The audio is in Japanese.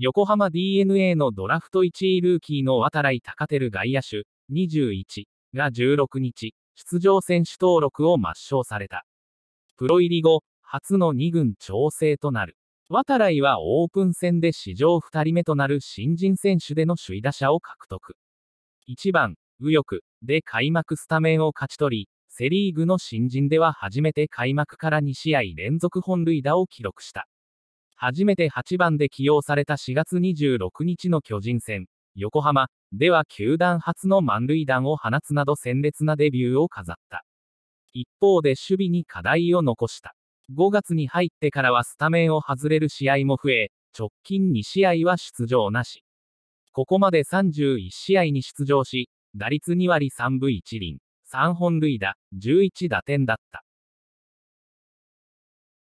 横浜 DeNA のドラフト1位ルーキーの渡来高照外野手21が16日、出場選手登録を抹消された。プロ入り後、初の2軍調整となる。渡来はオープン戦で史上2人目となる新人選手での首位打者を獲得。1番、右翼で開幕スタメンを勝ち取り、セ・リーグの新人では初めて開幕から2試合連続本塁打を記録した。初めて8番で起用された4月26日の巨人戦、横浜では球団初の満塁弾を放つなど鮮烈なデビューを飾った。一方で守備に課題を残した。5月に入ってからはスタメンを外れる試合も増え、直近2試合は出場なし。ここまで31試合に出場し、打率2割3分1厘、3本塁打、11打点だった。